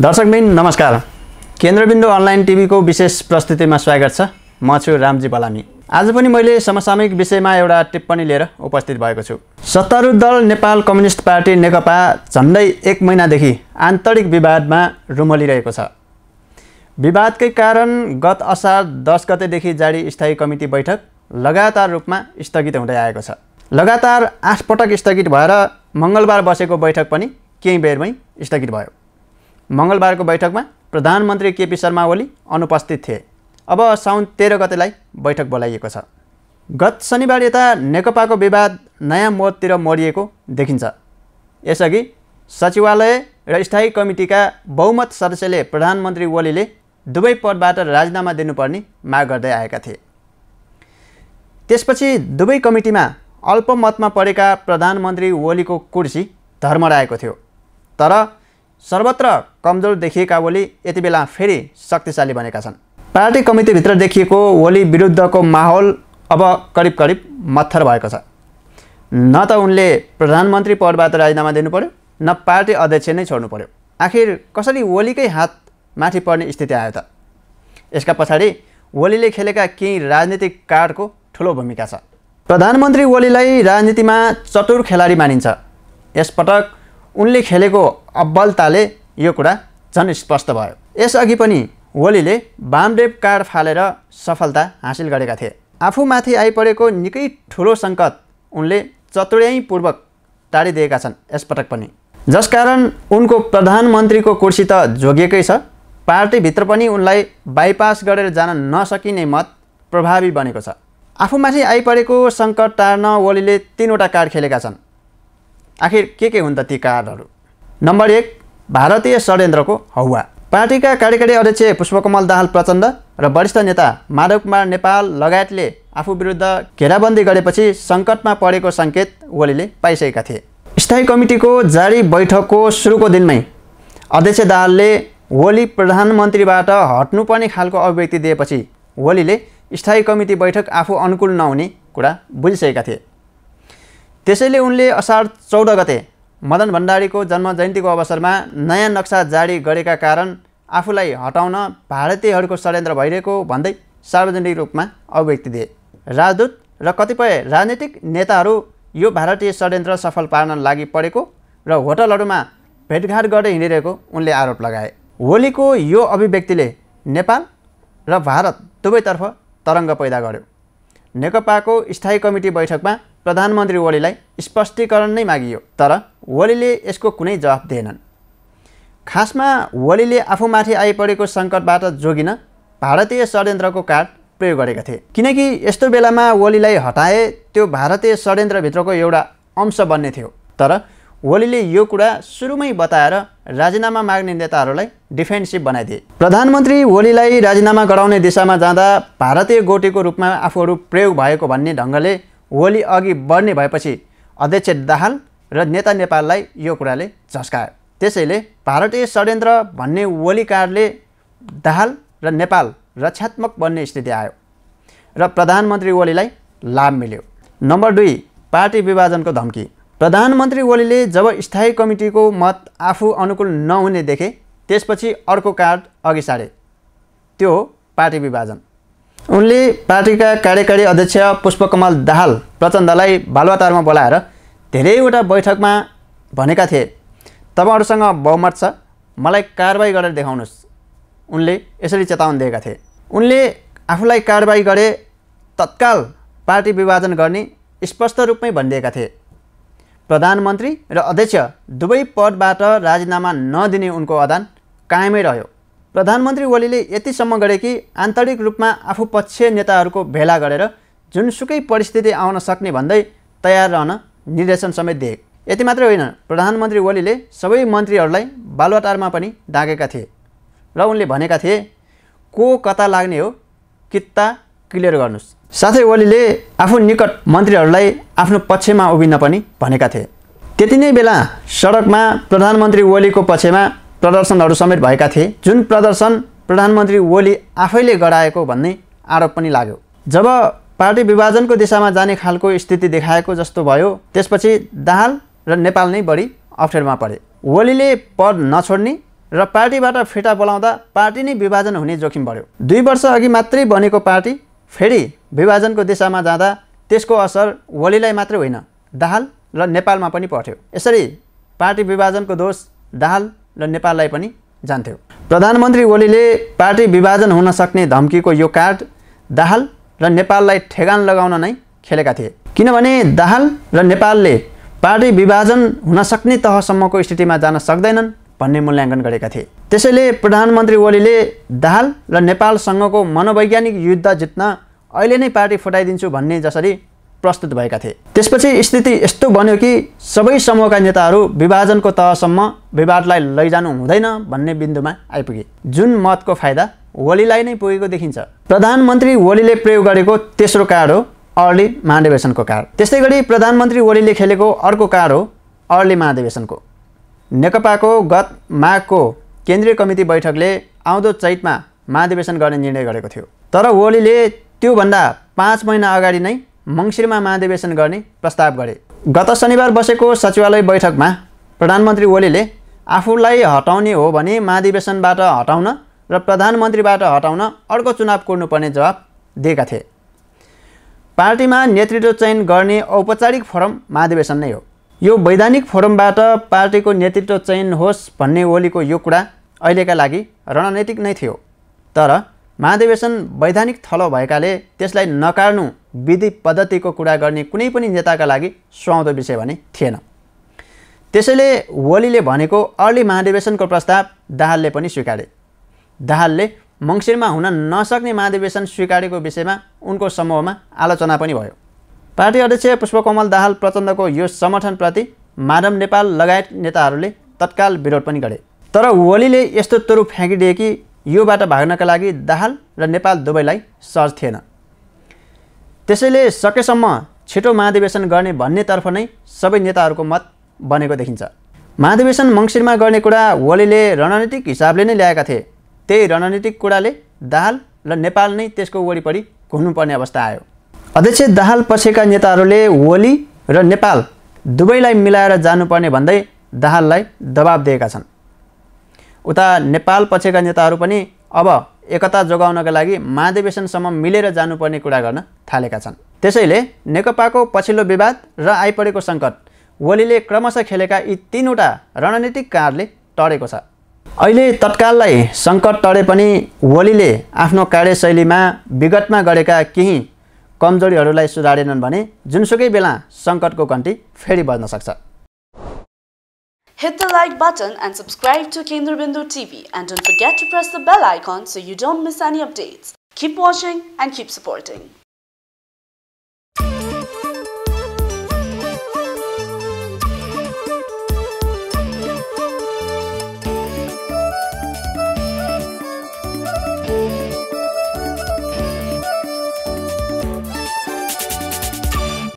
दर्शकबिन नमस्कार केन्द्रबिन्दु अनलाइन टिभीको विशेष प्रस्तुतिमा स्वागत छ म छु रामजी बलामी आज पनि मैले समसामयिक विषयमा एउटा टिप्पणी लिएर उपस्थित भएको छु सत्तारूढ दल नेपाल कम्युनिस्ट पार्टी नेकपा झन्डै एक महिनादेखि आन्तरिक विवादमा रुमलिरहेको छ विवादकै कारण गत असार दस गतेदेखि जारी स्थायी कमिटी बैठक लगातार रूपमा स्थगित हुँदै आएको छ लगातार आठपटक स्थगित भएर मङ्गलबार बसेको बैठक पनि केही बेरमै स्थगित भयो मङ्गलबारको बैठकमा प्रधानमन्त्री केपी शर्मा ओली अनुपस्थित थिए अब साउन तेह्र गतेलाई बैठक बोलाइएको छ गत शनिबार यता नेकपाको विवाद नयाँ मोडतिर मोडिएको देखिन्छ यसअघि सचिवालय र स्थायी कमिटिका बहुमत सदस्यले प्रधानमन्त्री ओलीले दुवै पदबाट राजीनामा दिनुपर्ने माग गर्दै आएका थिए त्यसपछि दुवै कमिटीमा अल्पमतमा परेका प्रधानमन्त्री ओलीको कुर्सी धर्मराएको थियो तर सर्वत्र कमजोर देखिएका ओली यति बेला फेरि शक्तिशाली बनेका छन् पार्टी कमिटीभित्र देखिएको ओली विरुद्धको माहौल अब करिब करिब मत्थर भएको छ न त उनले प्रधानमन्त्री पदबाट राजीनामा दिनु पर्यो न पार्टी अध्यक्ष नै छोड्नु पर्यो आखिर कसरी ओलीकै हात माथि पर्ने स्थिति आयो त यसका पछाडि ओलीले खेलेका केही राजनीतिक कार्डको ठुलो भूमिका छ प्रधानमन्त्री ओलीलाई राजनीतिमा चतुर खेलाडी मानिन्छ यसपटक उनले खेलेको अब्बलताले यो कुरा झन् स्पष्ट भयो यसअघि पनि ओलीले बामदेव कार्ड फालेर सफलता हासिल गरेका थिए आफूमाथि आइपरेको निकै ठुलो सङ्कट उनले चतुर्याईपूर्वक टाढिदिएका छन् यसपटक पनि जसकारण उनको प्रधानमन्त्रीको कुर्सी त जोगिएकै छ पार्टीभित्र पनि उनलाई बाइपास गरेर जान नसकिने मत प्रभावी बनेको छ आफूमाथि आइपरेको सङ्कट टार्न ओलीले तिनवटा कार्ड खेलेका छन् आखिर के के हुन् त ती कार्डहरू नम्बर एक भारतीय षड्यन्त्रको हौवा पार्टीका कार्यकारी अध्यक्ष पुष्पकमल दाहाल प्रचण्ड र वरिष्ठ नेता माधव कुमार नेपाल लगायतले आफू विरुद्ध घेराबन्दी गरेपछि सङ्कटमा परेको सङ्केत ओलीले पाइसकेका थिए स्थायी कमिटिको जारी बैठकको सुरुको दिनमै अध्यक्ष दाहालले ओली प्रधानमन्त्रीबाट हट्नुपर्ने खालको अभिव्यक्ति दिएपछि ओलीले स्थायी कमिटी बैठक आफू अनुकूल नहुने कुरा बुझिसकेका थिए त्यसैले उनले असार चौध गते मदन भण्डारीको जन्म जयन्तीको अवसरमा नयाँ नक्सा जारी गरेका कारण आफूलाई हटाउन भारतीयहरूको षड्यन्त्र भइरहेको भन्दै सार्वजनिक रूपमा अभिव्यक्ति दिए राजदूत र कतिपय राजनीतिक नेताहरू यो भारतीय षड्यन्त्र सफल पार्न लागि परेको र होटलहरूमा भेटघाट गर्दै हिँडिरहेको उनले आरोप लगाए होलीको यो अभिव्यक्तिले नेपाल र भारत दुवैतर्फ तरङ्ग पैदा गर्यो नेकपाको स्थायी कमिटी बैठकमा प्रधानमन्त्री ओलीलाई स्पष्टीकरण नै मागियो तर ओलीले यसको कुनै जवाब दिएनन् खासमा ओलीले आफूमाथि आइपरेको सङ्कटबाट जोगिन भारतीय षड्यन्त्रको कार्ड प्रयोग गरेका थिए किनकि यस्तो बेलामा ओलीलाई हटाए त्यो भारतीय षड्यन्त्रभित्रको एउटा अंश बन्ने थियो तर ओलीले यो कुरा सुरुमै बताएर राजीनामा माग्ने नेताहरूलाई डिफेन्सिभ बनाइदिए प्रधानमन्त्री ओलीलाई राजीनामा गराउने दिशामा जाँदा भारतीय गोटीको रूपमा आफूहरू प्रयोग भएको भन्ने ढङ्गले होली अघि बढ्ने भएपछि अध्यक्ष दाहाल र नेता नेपाललाई यो कुराले झस्कायो त्यसैले भारतीय षड्यन्त्र भन्ने ओली कार्डले दाहाल र नेपाल रक्षात्मक बन्ने स्थिति आयो र प्रधानमन्त्री ओलीलाई लाभ मिल्यो नम्बर दुई पार्टी विभाजनको धम्की प्रधानमन्त्री ओलीले जब स्थायी कमिटीको मत आफू अनुकूल नहुने देखे त्यसपछि अर्को कार्ड अघि सारे त्यो पार्टी विभाजन उनले पार्टीका कार्यकारी अध्यक्ष पुष्पकमल दाहाल प्रचण्डलाई बालुवातारमा बोलाएर धेरैवटा बैठकमा भनेका थिए तपाईँहरूसँग बहुमत छ मलाई कारवाही गरेर देखाउनुहोस् उनले यसरी चेतावनी दिएका थिए उनले आफूलाई कारवाही गरे तत्काल पार्टी विभाजन गर्ने स्पष्ट रूपमै भनिदिएका थिए प्रधानमन्त्री र अध्यक्ष दुवै पदबाट राजीनामा नदिने उनको अदान कायमै रह्यो प्रधानमन्त्री ओलीले यतिसम्म गरे कि आन्तरिक रूपमा आफू पक्षीय नेताहरूको भेला गरेर जुनसुकै परिस्थिति आउन सक्ने भन्दै तयार रहन निर्देशन समेत दिए यति मात्रै होइन प्रधानमन्त्री ओलीले सबै मन्त्रीहरूलाई बालुवाटारमा पनि डाकेका थिए र उनले भनेका थिए को कता लाग्ने हो कित्ता क्लियर गर्नुहोस् साथै ओलीले आफू निकट मन्त्रीहरूलाई आफ्नो पक्षमा उभिन पनि भनेका थिए त्यति नै बेला सडकमा प्रधानमन्त्री ओलीको पक्षमा प्रदर्शनहरू समेत भएका थिए जुन प्रदर्शन प्रधानमन्त्री ओली आफैले गराएको भन्ने आरोप पनि लाग्यो जब पार्टी विभाजनको दिशामा जाने खालको स्थिति देखाएको जस्तो भयो त्यसपछि दाहाल र नेपाल नै बढी अप्ठ्यारोमा परे ओलीले पद नछोड्ने र पार्टीबाट फिटा बोलाउँदा पार्टी नै विभाजन हुने जोखिम बढ्यो दुई वर्ष अघि मात्रै बनेको पार्टी फेरि विभाजनको दिशामा जाँदा त्यसको असर ओलीलाई मात्रै होइन दाहाल र नेपालमा पनि पठ्यो यसरी पार्टी विभाजनको दोष दाहाल र नेपाललाई पनि जान्थ्यो प्रधानमन्त्री ओलीले पार्टी विभाजन हुन सक्ने धम्कीको यो कार्ड दाहाल र नेपाललाई ठेगान लगाउन नै खेलेका थिए किनभने दाहाल र नेपालले पार्टी विभाजन हुन सक्ने तहसम्मको स्थितिमा जान सक्दैनन् भन्ने मूल्याङ्कन गरेका थिए त्यसैले प्रधानमन्त्री ओलीले दाहाल र नेपालसँगको मनोवैज्ञानिक युद्ध जित्न अहिले नै पार्टी फुटाइदिन्छु भन्ने जसरी प्रस्तुत भएका थिए त्यसपछि स्थिति यस्तो बन्यो कि सबै समूहका नेताहरू विभाजनको तहसम्म विवादलाई लैजानु हुँदैन भन्ने बिन्दुमा आइपुगे जुन मतको फाइदा होलीलाई नै पुगेको देखिन्छ प्रधानमन्त्री होलीले प्रयोग गरेको तेस्रो कार्ड हो अर्ली महाधिवेशनको कार्ड त्यस्तै गरी प्रधानमन्त्री ओलीले खेलेको अर्को कार्ड हो अर्ली महाधिवेशनको नेकपाको गत माघको केन्द्रीय कमिटी बैठकले आउँदो चैतमा महाधिवेशन गर्ने निर्णय गरेको थियो तर ओलीले त्योभन्दा पाँच महिना अगाडि नै मङ्सिरमा महाधिवेशन गर्ने प्रस्ताव गरे गत शनिबार बसेको सचिवालय बैठकमा प्रधानमन्त्री ओलीले आफूलाई हटाउने हो भने महाधिवेशनबाट हटाउन र प्रधानमन्त्रीबाट हटाउन अर्को चुनाव कुर्नुपर्ने जवाब दिएका थिए पार्टीमा नेतृत्व चयन गर्ने औपचारिक फोरम महाधिवेशन नै हो यो वैधानिक फोरमबाट पार्टीको नेतृत्व चयन होस् भन्ने ओलीको यो कुरा अहिलेका लागि रणनैतिक नै थियो तर महाधिवेशन वैधानिक थलो भएकाले त्यसलाई नकार्नु विधि पद्धतिको कुरा गर्ने कुनै पनि नेताका लागि सुहाउँदो विषय भने थिएन त्यसैले ओलीले भनेको अर्ली महाधिवेशनको प्रस्ताव दाहालले पनि स्वीकारे दाहालले मङ्सिरमा हुन नसक्ने महाधिवेशन स्वीकारेको विषयमा उनको समूहमा आलोचना पनि भयो पार्टी अध्यक्ष पुष्पकमल दाहाल प्रचण्डको यो समर्थनप्रति माधव नेपाल लगायत नेताहरूले तत्काल विरोध पनि गरे तर ओलीले यस्तो तोरु फ्याँकिदिए कि योबाट भाग्नका लागि दाहाल र नेपाल दुवैलाई सहज थिएन त्यसैले सकेसम्म छिटो महाधिवेशन गर्ने भन्नेतर्फ नै सबै नेताहरूको मत बनेको देखिन्छ महाधिवेशन मङ्सिरमा गर्ने कुरा होलीले रणनीतिक हिसाबले नै ल्याएका थिए त्यही रणनीतिक कुराले दाहाल र नेपाल नै त्यसको वरिपरि घुम्नुपर्ने अवस्था आयो अध्यक्ष दाहाल पछिका नेताहरूले होली र नेपाल दुवैलाई मिलाएर जानुपर्ने भन्दै दाहाललाई दबाब दिएका छन् उता नेपाल पछिका नेताहरू पनि अब एकता जोगाउनका लागि महाधिवेशनसम्म मिलेर जानुपर्ने कुरा गर्न थालेका छन् त्यसैले नेकपाको पछिल्लो विवाद र आइपरेको सङ्कट ओलीले क्रमशः खेलेका यी तिनवटा रणनीतिक कारले टेको छ अहिले तत्काललाई सङ्कट टे पनि ओलीले आफ्नो कार्यशैलीमा विगतमा गरेका केही कमजोरीहरूलाई सुधारेनन् भने जुनसुकै बेला सङ्कटको घन्टी फेरि बज्न सक्छ Hit the like button and subscribe to Kendrabindu TV and don't forget to press the bell icon so you don't miss any updates. Keep watching and keep supporting.